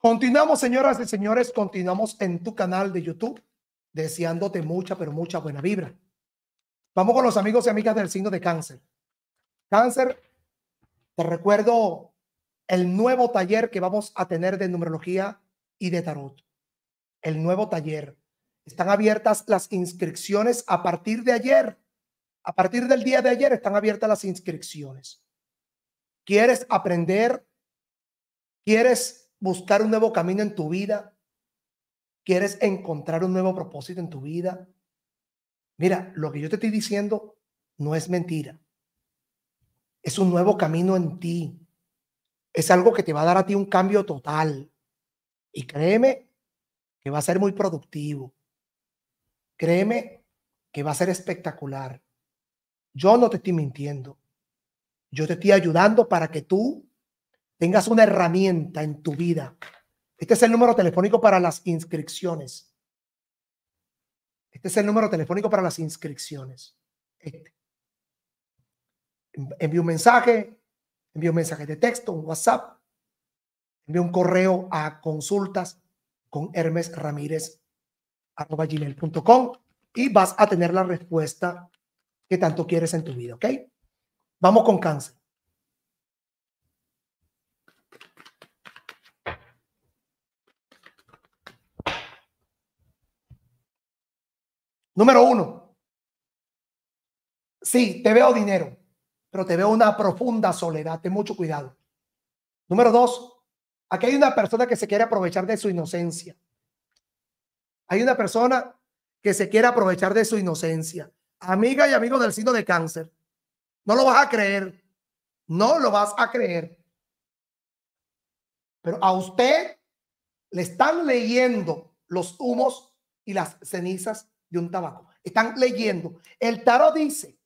Continuamos, señoras y señores, continuamos en tu canal de YouTube, deseándote mucha, pero mucha buena vibra. Vamos con los amigos y amigas del signo de cáncer. Cáncer, te recuerdo el nuevo taller que vamos a tener de numerología y de tarot. El nuevo taller. Están abiertas las inscripciones a partir de ayer. A partir del día de ayer están abiertas las inscripciones. ¿Quieres aprender? ¿Quieres buscar un nuevo camino en tu vida, quieres encontrar un nuevo propósito en tu vida. Mira, lo que yo te estoy diciendo no es mentira. Es un nuevo camino en ti. Es algo que te va a dar a ti un cambio total. Y créeme que va a ser muy productivo. Créeme que va a ser espectacular. Yo no te estoy mintiendo. Yo te estoy ayudando para que tú tengas una herramienta en tu vida. Este es el número telefónico para las inscripciones. Este es el número telefónico para las inscripciones. Este. un mensaje, Envío un mensaje de texto, un WhatsApp, envía un correo a consultas con Hermes Ramírez y vas a tener la respuesta que tanto quieres en tu vida, ¿ok? Vamos con cáncer. Número uno, sí, te veo dinero, pero te veo una profunda soledad, ten mucho cuidado. Número dos, aquí hay una persona que se quiere aprovechar de su inocencia. Hay una persona que se quiere aprovechar de su inocencia. Amiga y amigo del signo de cáncer, no lo vas a creer, no lo vas a creer. Pero a usted le están leyendo los humos y las cenizas de un tabaco. Están leyendo. El tarot dice,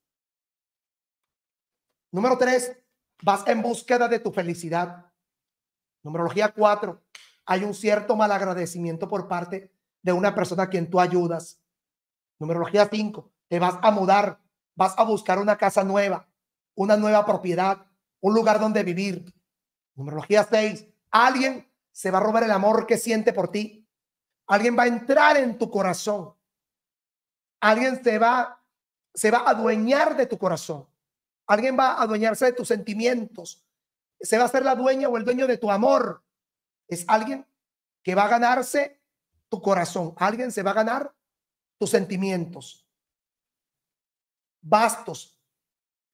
número tres, vas en búsqueda de tu felicidad. Numerología cuatro, hay un cierto mal agradecimiento por parte de una persona a quien tú ayudas. Numerología cinco, te vas a mudar, vas a buscar una casa nueva, una nueva propiedad, un lugar donde vivir. Numerología seis, alguien se va a robar el amor que siente por ti. Alguien va a entrar en tu corazón Alguien se va, se va a adueñar de tu corazón. Alguien va a adueñarse de tus sentimientos. Se va a ser la dueña o el dueño de tu amor. Es alguien que va a ganarse tu corazón. Alguien se va a ganar tus sentimientos. Bastos.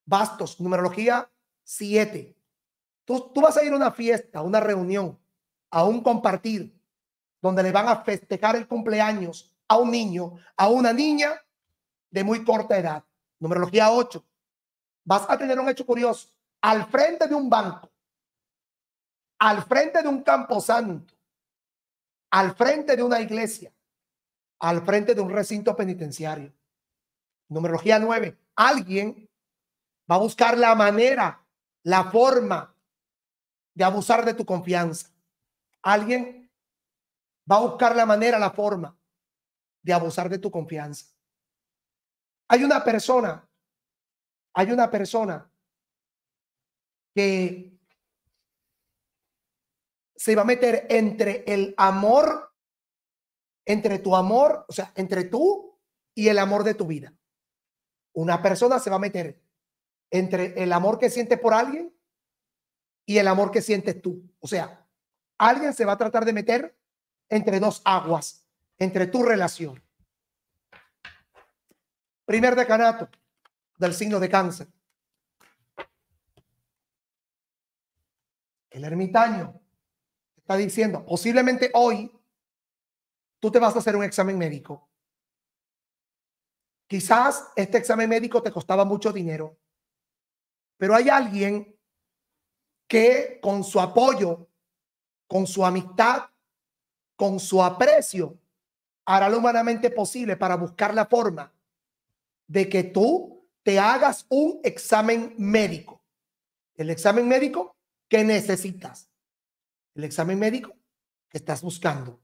Bastos. Numerología 7. Tú, tú vas a ir a una fiesta, a una reunión, a un compartir, donde le van a festejar el cumpleaños a un niño, a una niña de muy corta edad. Numerología 8. Vas a tener un hecho curioso. Al frente de un banco, al frente de un camposanto, al frente de una iglesia, al frente de un recinto penitenciario. Numerología 9. Alguien va a buscar la manera, la forma de abusar de tu confianza. Alguien va a buscar la manera, la forma de abusar de tu confianza. Hay una persona, hay una persona que se va a meter entre el amor, entre tu amor, o sea, entre tú y el amor de tu vida. Una persona se va a meter entre el amor que sientes por alguien y el amor que sientes tú. O sea, alguien se va a tratar de meter entre dos aguas entre tu relación. Primer decanato del signo de cáncer. El ermitaño está diciendo, posiblemente hoy tú te vas a hacer un examen médico. Quizás este examen médico te costaba mucho dinero, pero hay alguien que con su apoyo, con su amistad, con su aprecio, hará lo humanamente posible para buscar la forma de que tú te hagas un examen médico. El examen médico que necesitas. El examen médico que estás buscando.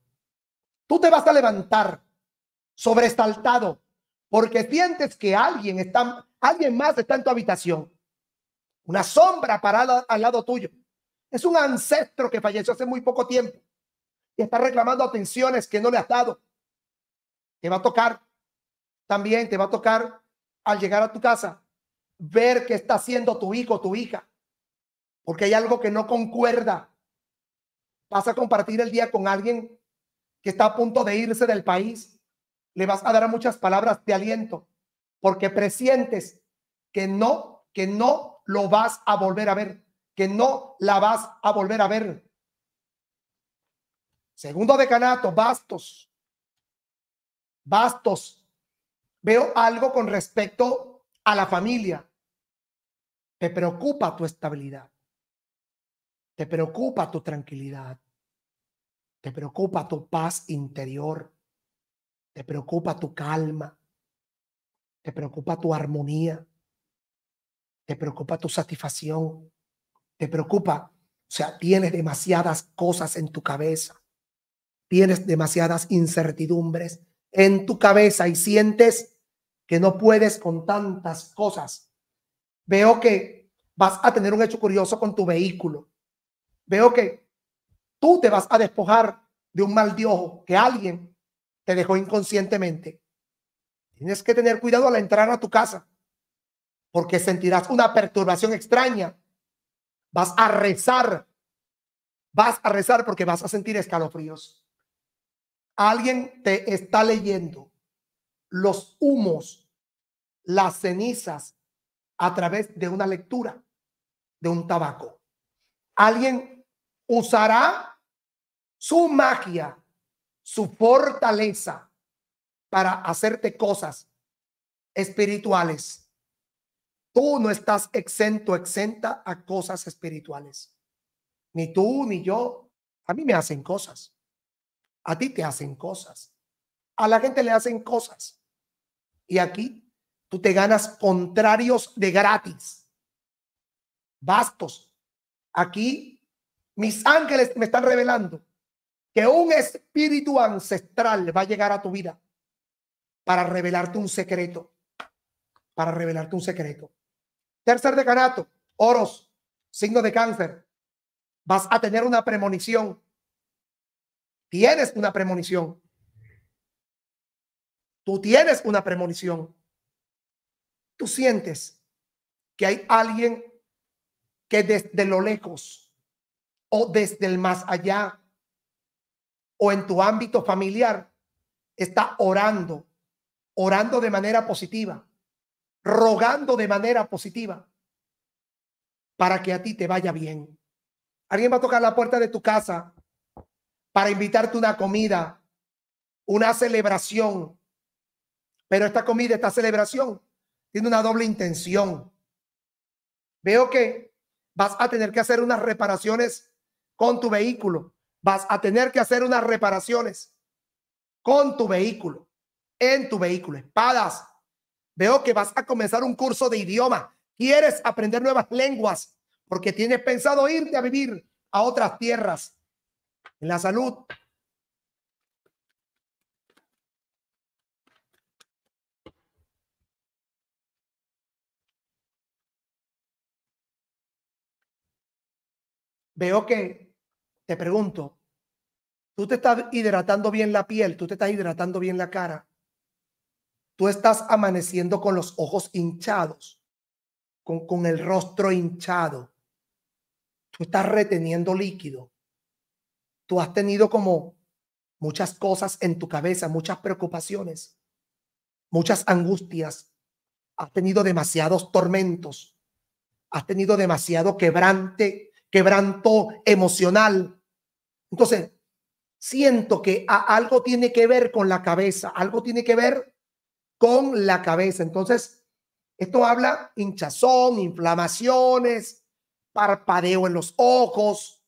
Tú te vas a levantar sobresaltado porque sientes que alguien está, alguien más está en tu habitación. Una sombra parada al lado tuyo. Es un ancestro que falleció hace muy poco tiempo y está reclamando atenciones que no le has dado te va a tocar. También te va a tocar al llegar a tu casa ver qué está haciendo tu hijo, tu hija. Porque hay algo que no concuerda. Vas a compartir el día con alguien que está a punto de irse del país. Le vas a dar muchas palabras de aliento porque presientes que no, que no lo vas a volver a ver, que no la vas a volver a ver. Segundo decanato, bastos. Bastos, veo algo con respecto a la familia. Te preocupa tu estabilidad. Te preocupa tu tranquilidad. Te preocupa tu paz interior. Te preocupa tu calma. Te preocupa tu armonía. Te preocupa tu satisfacción. Te preocupa. O sea, tienes demasiadas cosas en tu cabeza. Tienes demasiadas incertidumbres en tu cabeza y sientes que no puedes con tantas cosas. Veo que vas a tener un hecho curioso con tu vehículo. Veo que tú te vas a despojar de un mal de que alguien te dejó inconscientemente. Tienes que tener cuidado al entrar a tu casa, porque sentirás una perturbación extraña. Vas a rezar, vas a rezar porque vas a sentir escalofríos. Alguien te está leyendo los humos, las cenizas a través de una lectura de un tabaco. Alguien usará su magia, su fortaleza para hacerte cosas espirituales. Tú no estás exento, exenta a cosas espirituales. Ni tú, ni yo. A mí me hacen cosas. A ti te hacen cosas. A la gente le hacen cosas. Y aquí tú te ganas contrarios de gratis. Bastos. Aquí mis ángeles me están revelando que un espíritu ancestral va a llegar a tu vida para revelarte un secreto. Para revelarte un secreto. Tercer decanato, oros, signo de cáncer. Vas a tener una premonición tienes una premonición. Tú tienes una premonición. Tú sientes que hay alguien que desde lo lejos o desde el más allá o en tu ámbito familiar está orando, orando de manera positiva, rogando de manera positiva para que a ti te vaya bien. Alguien va a tocar la puerta de tu casa para invitarte una comida, una celebración. Pero esta comida, esta celebración, tiene una doble intención. Veo que vas a tener que hacer unas reparaciones con tu vehículo. Vas a tener que hacer unas reparaciones con tu vehículo, en tu vehículo, espadas. Veo que vas a comenzar un curso de idioma. Quieres aprender nuevas lenguas porque tienes pensado irte a vivir a otras tierras en la salud. Veo que, te pregunto, tú te estás hidratando bien la piel, tú te estás hidratando bien la cara, tú estás amaneciendo con los ojos hinchados, con, con el rostro hinchado, tú estás reteniendo líquido, Tú has tenido como muchas cosas en tu cabeza, muchas preocupaciones, muchas angustias. Has tenido demasiados tormentos. Has tenido demasiado quebrante, quebranto emocional. Entonces, siento que algo tiene que ver con la cabeza, algo tiene que ver con la cabeza. Entonces, esto habla hinchazón, inflamaciones, parpadeo en los ojos,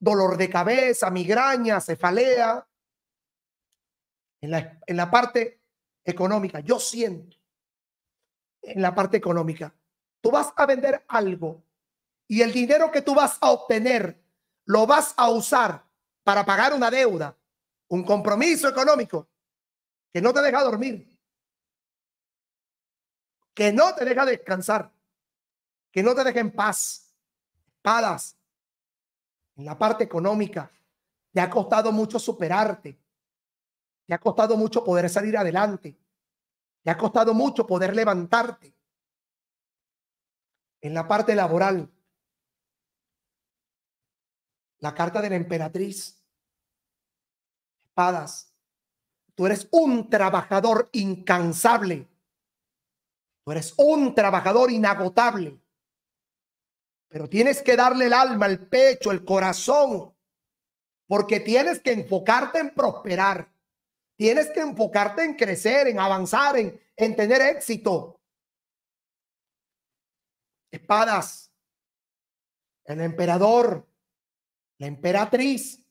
dolor de cabeza, migraña, cefalea. En la, en la parte económica, yo siento, en la parte económica, tú vas a vender algo y el dinero que tú vas a obtener lo vas a usar para pagar una deuda, un compromiso económico que no te deja dormir, que no te deja descansar, que no te deja en paz. Espadas, en la parte económica. Te ha costado mucho superarte. Te ha costado mucho poder salir adelante. Te ha costado mucho poder levantarte. En la parte laboral, la carta de la emperatriz, espadas. Tú eres un trabajador incansable. Tú eres un trabajador inagotable. Pero tienes que darle el alma, el pecho, el corazón, porque tienes que enfocarte en prosperar. Tienes que enfocarte en crecer, en avanzar, en, en tener éxito. Espadas, el emperador, la emperatriz,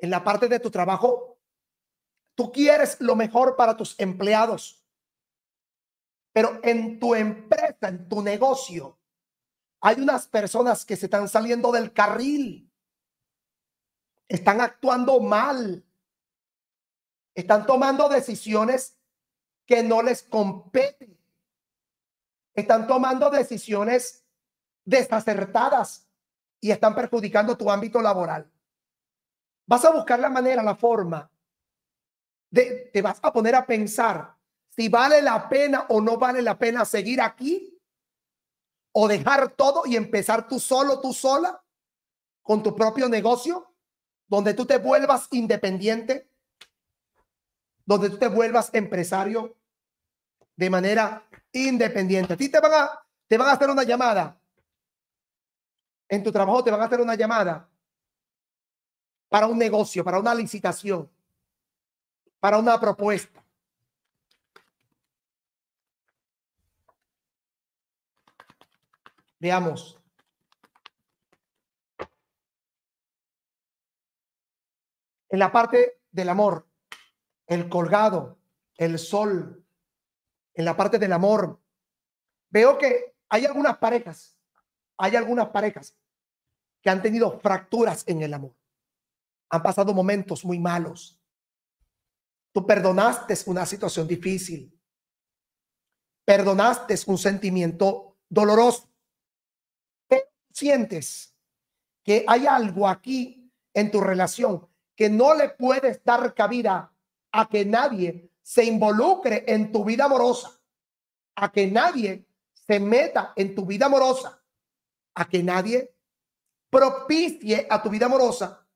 en la parte de tu trabajo, tú quieres lo mejor para tus empleados, pero en tu empresa, en tu negocio, hay unas personas que se están saliendo del carril, están actuando mal, están tomando decisiones que no les competen, están tomando decisiones desacertadas y están perjudicando tu ámbito laboral. Vas a buscar la manera, la forma, de, te vas a poner a pensar si vale la pena o no vale la pena seguir aquí o dejar todo y empezar tú solo, tú sola, con tu propio negocio, donde tú te vuelvas independiente, donde tú te vuelvas empresario de manera independiente. A ti te van a, te van a hacer una llamada. En tu trabajo te van a hacer una llamada para un negocio, para una licitación, para una propuesta. Veamos. En la parte del amor, el colgado, el sol, en la parte del amor, veo que hay algunas parejas, hay algunas parejas que han tenido fracturas en el amor. Han pasado momentos muy malos. Tú perdonaste una situación difícil. Perdonaste un sentimiento doloroso sientes que hay algo aquí en tu relación que no le puedes dar cabida a que nadie se involucre en tu vida amorosa, a que nadie se meta en tu vida amorosa, a que nadie propicie a tu vida amorosa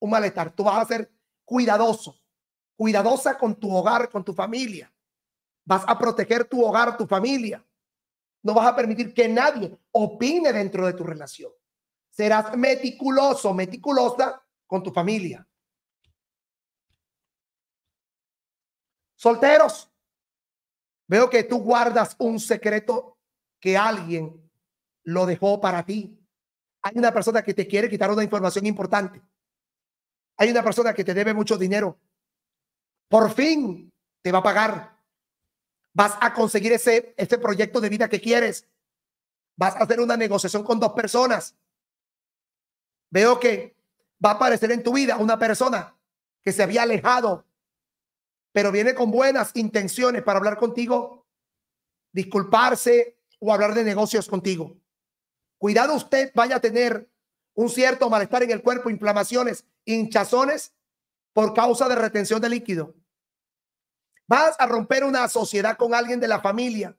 un malestar. Tú vas a ser cuidadoso, cuidadosa con tu hogar, con tu familia. Vas a proteger tu hogar, tu familia. No vas a permitir que nadie opine dentro de tu relación. Serás meticuloso, meticulosa con tu familia. Solteros, veo que tú guardas un secreto que alguien lo dejó para ti. Hay una persona que te quiere quitar una información importante. Hay una persona que te debe mucho dinero. Por fin te va a pagar vas a conseguir ese, este proyecto de vida que quieres. Vas a hacer una negociación con dos personas. Veo que va a aparecer en tu vida una persona que se había alejado, pero viene con buenas intenciones para hablar contigo, disculparse o hablar de negocios contigo. Cuidado usted vaya a tener un cierto malestar en el cuerpo, inflamaciones, hinchazones por causa de retención de líquido. Vas a romper una sociedad con alguien de la familia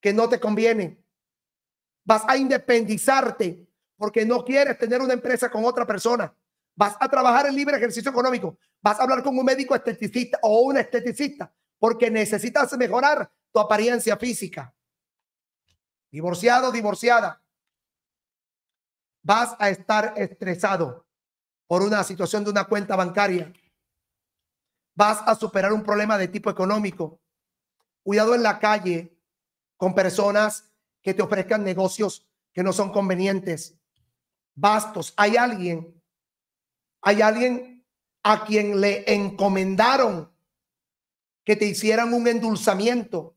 que no te conviene. Vas a independizarte porque no quieres tener una empresa con otra persona. Vas a trabajar en libre ejercicio económico. Vas a hablar con un médico esteticista o una esteticista porque necesitas mejorar tu apariencia física. Divorciado, divorciada. Vas a estar estresado por una situación de una cuenta bancaria vas a superar un problema de tipo económico. Cuidado en la calle con personas que te ofrezcan negocios que no son convenientes. Bastos, hay alguien, hay alguien a quien le encomendaron que te hicieran un endulzamiento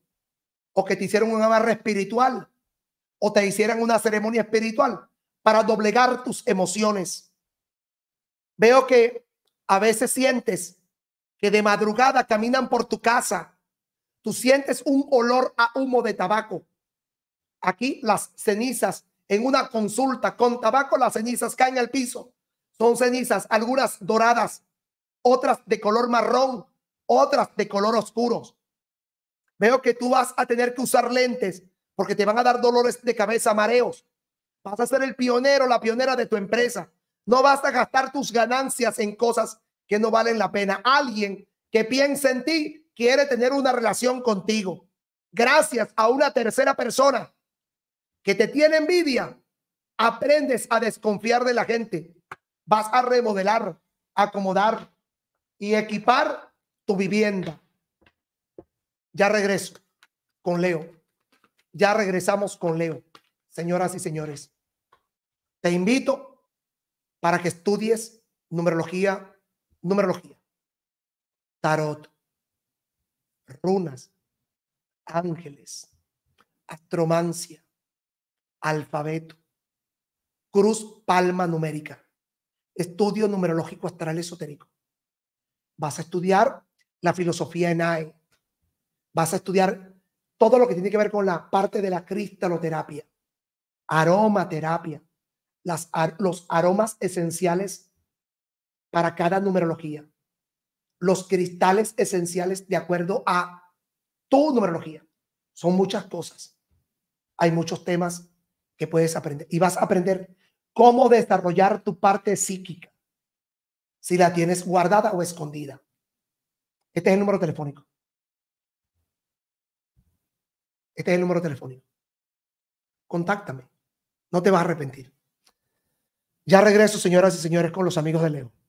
o que te hicieran un barra espiritual o te hicieran una ceremonia espiritual para doblegar tus emociones. Veo que a veces sientes de madrugada caminan por tu casa, tú sientes un olor a humo de tabaco. Aquí las cenizas, en una consulta con tabaco, las cenizas caen al piso. Son cenizas, algunas doradas, otras de color marrón, otras de color oscuro. Veo que tú vas a tener que usar lentes porque te van a dar dolores de cabeza, mareos. Vas a ser el pionero, la pionera de tu empresa. No vas a gastar tus ganancias en cosas que no valen la pena. Alguien que piensa en ti quiere tener una relación contigo. Gracias a una tercera persona que te tiene envidia, aprendes a desconfiar de la gente. Vas a remodelar, acomodar y equipar tu vivienda. Ya regreso con Leo. Ya regresamos con Leo. Señoras y señores, te invito para que estudies numerología numerología, tarot, runas, ángeles, astromancia, alfabeto, cruz palma numérica, estudio numerológico astral esotérico. Vas a estudiar la filosofía ENAE, vas a estudiar todo lo que tiene que ver con la parte de la cristaloterapia, aromaterapia, los aromas esenciales para cada numerología. Los cristales esenciales de acuerdo a tu numerología. Son muchas cosas. Hay muchos temas que puedes aprender. Y vas a aprender cómo desarrollar tu parte psíquica. Si la tienes guardada o escondida. Este es el número telefónico. Este es el número telefónico. Contáctame. No te vas a arrepentir. Ya regreso, señoras y señores, con los amigos de Leo.